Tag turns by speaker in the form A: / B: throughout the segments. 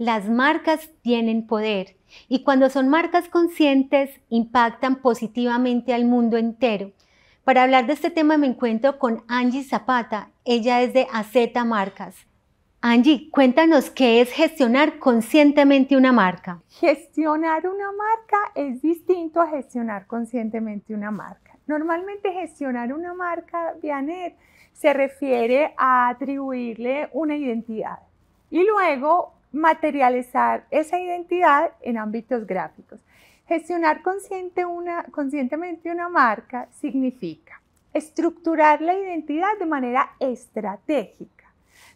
A: Las marcas tienen poder y cuando son marcas conscientes impactan positivamente al mundo entero. Para hablar de este tema me encuentro con Angie Zapata, ella es de AZ Marcas. Angie, cuéntanos qué es gestionar conscientemente una marca.
B: Gestionar una marca es distinto a gestionar conscientemente una marca. Normalmente gestionar una marca, Vianet, se refiere a atribuirle una identidad. Y luego materializar esa identidad en ámbitos gráficos. Gestionar consciente una, conscientemente una marca significa estructurar la identidad de manera estratégica,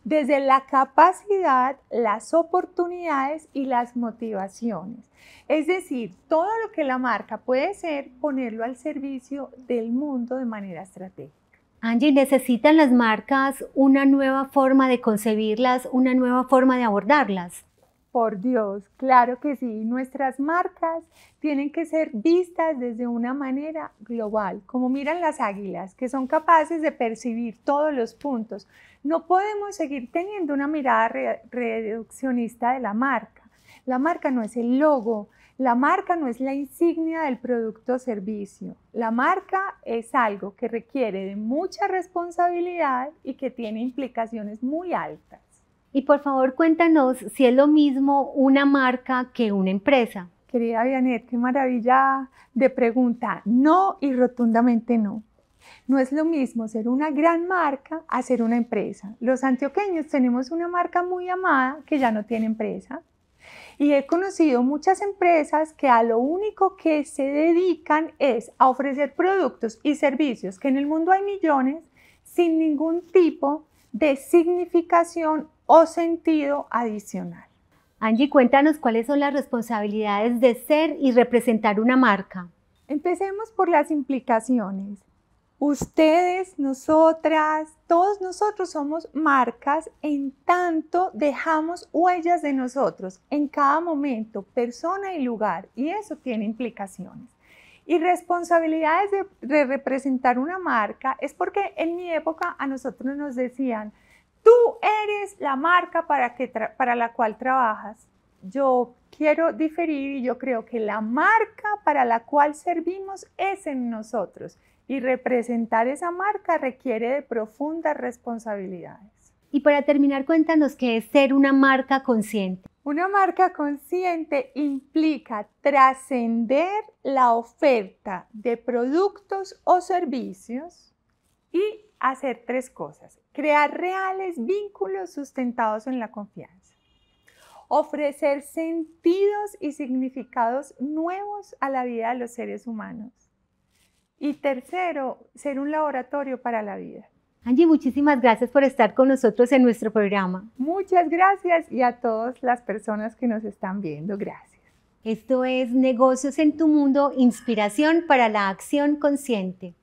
B: desde la capacidad, las oportunidades y las motivaciones. Es decir, todo lo que la marca puede ser, ponerlo al servicio del mundo de manera estratégica.
A: Angie, ¿necesitan las marcas una nueva forma de concebirlas, una nueva forma de abordarlas?
B: Por Dios, claro que sí. Nuestras marcas tienen que ser vistas desde una manera global, como miran las águilas, que son capaces de percibir todos los puntos. No podemos seguir teniendo una mirada reduccionista de la marca. La marca no es el logo, la marca no es la insignia del producto o servicio. La marca es algo que requiere de mucha responsabilidad y que tiene implicaciones muy altas.
A: Y por favor cuéntanos si es lo
B: mismo una marca que una empresa. Querida Vianet, qué maravilla de pregunta. No y rotundamente no. No es lo mismo ser una gran marca a ser una empresa. Los antioqueños tenemos una marca muy amada que ya no tiene empresa. Y he conocido muchas empresas que a lo único que se dedican es a ofrecer productos y servicios, que en el mundo hay millones, sin ningún tipo de significación o sentido adicional.
A: Angie, cuéntanos cuáles son las responsabilidades de ser y representar una marca.
B: Empecemos por las implicaciones. Ustedes, nosotras, todos nosotros somos marcas en tanto dejamos huellas de nosotros en cada momento, persona y lugar, y eso tiene implicaciones. Y responsabilidades de, representar una marca es porque en mi época a nosotros nos decían, tú eres la marca para la cual trabajas. Yo quiero diferir y yo creo que la marca para la cual servimos es en nosotros y representar esa marca requiere de profundas responsabilidades.
A: Y para terminar, cuéntanos qué es ser una marca consciente.
B: Una marca consciente implica trascender la oferta de productos o servicios y hacer tres cosas. Crear reales vínculos sustentados en la confianza. Ofrecer sentidos y significados nuevos a la vida de los seres humanos. Y tercero, ser un laboratorio para la vida. Angie,
A: muchísimas gracias por estar con nosotros en nuestro programa.
B: Muchas gracias y a todas las
A: personas que nos están viendo, gracias. Esto es Negocios en tu Mundo, inspiración para la acción consciente.